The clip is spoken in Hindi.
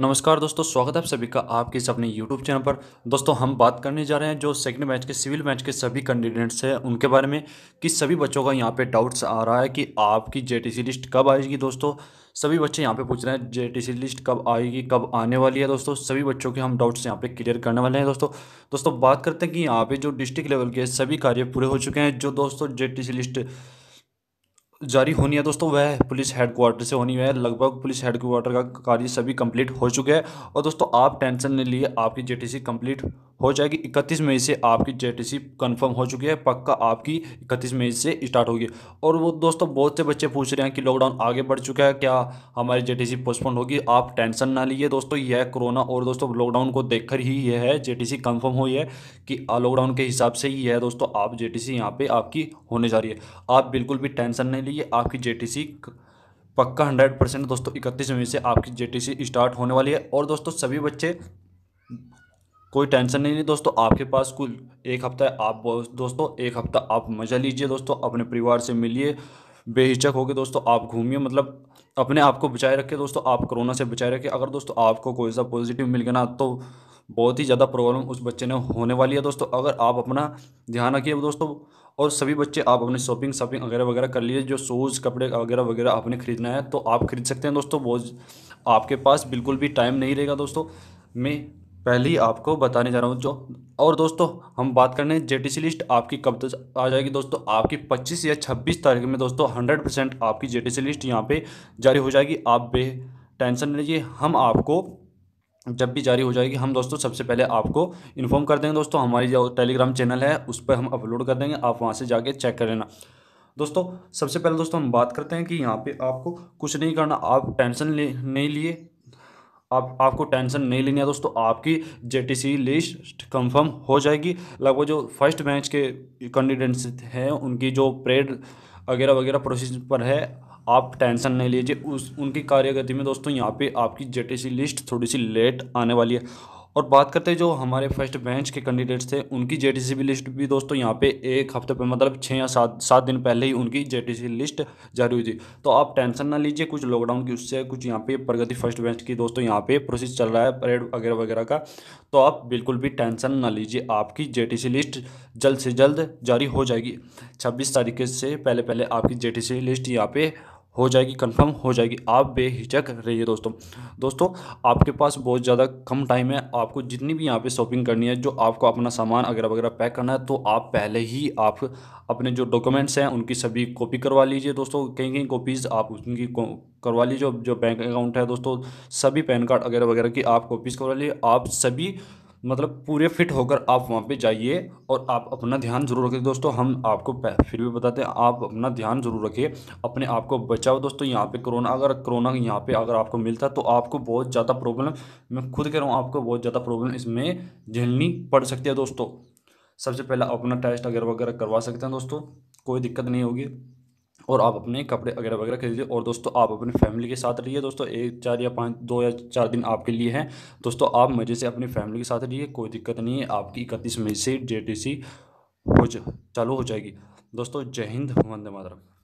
नमस्कार दोस्तों स्वागत है आप सभी का आपके इस अपने यूट्यूब चैनल पर दोस्तों हम बात करने जा रहे हैं जो सेकंड मैच के सिविल मैच के सभी कैंडिडेट्स हैं उनके बारे में कि सभी बच्चों का यहाँ पे डाउट्स आ रहा है कि आपकी जे लिस्ट कब आएगी दोस्तों सभी बच्चे यहाँ पे पूछ रहे हैं जे लिस्ट कब आएगी कब आने वाली है दोस्तों सभी बच्चों के हम डाउट्स यहाँ पे क्लियर करने वाले हैं दोस्तों दोस्तों बात करते हैं कि यहाँ पे जो डिस्ट्रिक्ट लेवल के सभी कार्य पूरे हो चुके हैं जो दोस्तों जे लिस्ट जारी होनी है दोस्तों वह पुलिस हेडक्वार्टर से होनी है लगभग पुलिस हेडक्वार्टर का कार्य सभी कंप्लीट हो चुके हैं और दोस्तों आप टेंशन नहीं लिए आपकी जेटीसी कंप्लीट हो जाएगी इकतीस मई से आपकी जेटीसी कंफर्म हो चुकी है पक्का आपकी इकतीस मई से स्टार्ट होगी और वो दोस्तों बहुत से बच्चे पूछ रहे हैं कि लॉकडाउन आगे बढ़ चुका है क्या हमारी जे पोस्टपोन होगी आप टेंशन ना लीजिए दोस्तों यह कोरोना और दोस्तों लॉकडाउन को देख ही यह है जे टी हुई है कि लॉकडाउन के हिसाब से ही है दोस्तों आप जे यहाँ पे आपकी होने जा रही है आप बिल्कुल भी टेंशन नहीं फाइनली ये आपकी जे पक्का हंड्रेड परसेंट दोस्तों इकतीस मई से आपकी जे स्टार्ट होने वाली है और दोस्तों सभी बच्चे कोई टेंशन नहीं है दोस्तों आपके पास कुल एक हफ्ता है आप दोस्तों एक हफ्ता आप मज़ा लीजिए दोस्तों अपने परिवार से मिलिए बेहिचक होकर दोस्तों आप घूमिए मतलब अपने आप को बचाए रखें दोस्तों आप कोरोना से बचाए रखें अगर दोस्तों आपको कोई सा पॉजिटिव मिल गया ना तो बहुत ही ज़्यादा प्रॉब्लम उस बच्चे ने होने वाली है दोस्तों अगर आप अपना ध्यान रखिए दोस्तों और सभी बच्चे आप अपने शॉपिंग शॉपिंग वगैरह वगैरह कर लीजिए जो शूज़ कपड़े वगैरह वगैरह आपने ख़रीदना है तो आप खरीद सकते हैं दोस्तों वो आपके पास बिल्कुल भी टाइम नहीं रहेगा दोस्तों मैं पहले ही आपको बताने जा रहा हूँ जो और दोस्तों हम बात कर रहे हैं जेटीसी लिस्ट आपकी कब तक आ जाएगी दोस्तों आपकी 25 या 26 तारीख में दोस्तों 100 परसेंट आपकी जे लिस्ट यहाँ पे जारी हो जाएगी आप बे टेंशन लीजिए हम आपको जब भी जारी हो जाएगी हम दोस्तों सबसे पहले आपको इन्फॉर्म कर देंगे दोस्तों हमारी जो टेलीग्राम चैनल है उस पर हम अपलोड कर देंगे आप वहाँ से जाके चेक कर लेना दोस्तों सबसे पहले दोस्तों हम बात करते हैं कि यहाँ पे आपको कुछ नहीं करना आप टेंशन ले नहीं लिए आप आपको टेंशन नहीं लेनी है दोस्तों आपकी जे लिस्ट कंफर्म हो जाएगी लगभग जो फर्स्ट मैच के कैंडिडेट्स हैं उनकी जो परेड वगैरह वगैरह प्रोसेस पर है आप टेंशन नहीं लीजिए उस उनकी कार्यगति में दोस्तों यहाँ पे आपकी सी लिस्ट थोड़ी सी लेट आने वाली है और बात करते हैं जो हमारे फर्स्ट बेंच के कैंडिडेट्स थे उनकी जे टी लिस्ट भी दोस्तों यहाँ पे एक हफ्ते पे मतलब छः या सात सात दिन पहले ही उनकी जे टी लिस्ट जारी हुई थी तो आप टेंशन ना लीजिए कुछ लॉकडाउन की उससे कुछ यहाँ पे प्रगति फर्स्ट बेंच की दोस्तों यहाँ पे प्रोसेस चल रहा है परेड वगैरह वगैरह का तो आप बिल्कुल भी टेंशन ना लीजिए आपकी जे लिस्ट जल्द से जल्द जारी हो जाएगी छब्बीस तारीख से पहले पहले आपकी जे लिस्ट यहाँ पर हो जाएगी कंफर्म हो जाएगी आप बेहिचक रहिए दोस्तों दोस्तों आपके पास बहुत ज़्यादा कम टाइम है आपको जितनी भी यहाँ पे शॉपिंग करनी है जो आपको अपना सामान वगैरह वगैरह पैक करना है तो आप पहले ही आप अपने जो डॉक्यूमेंट्स हैं उनकी सभी कॉपी करवा लीजिए दोस्तों कहीं कहीं कॉपीज़ आप उनकी करवा लीजिए जो बैंक अकाउंट है दोस्तों सभी पैन कार्ड वगैरह वगैरह की आप कॉपीज़ करवा लीजिए आप सभी मतलब पूरे फिट होकर आप वहाँ पे जाइए और आप अपना ध्यान जरूर रखें दोस्तों हम आपको फिर भी बताते हैं आप अपना ध्यान जरूर रखिए अपने आप को बचाओ दोस्तों यहाँ पे कोरोना अगर कोरोना यहाँ पे अगर आपको मिलता तो आपको बहुत ज़्यादा प्रॉब्लम मैं खुद कह रहा हूँ आपको बहुत ज़्यादा प्रॉब्लम इसमें झेलनी पड़ सकती है दोस्तों सबसे पहले अपना टेस्ट अगर वगैरह करवा सकते हैं दोस्तों कोई दिक्कत नहीं होगी और आप अपने कपड़े वगैरह वगैरह खरीदिए और दोस्तों आप अपनी फैमिली के साथ रहिए दोस्तों एक चार या पाँच दो या चार दिन आपके लिए हैं दोस्तों आप मज़े से अपनी फैमिली के साथ रहिए कोई दिक्कत नहीं है आपकी इकतीस मई से जे हो चालू हो जाएगी दोस्तों जय हिंद वंदे मातरम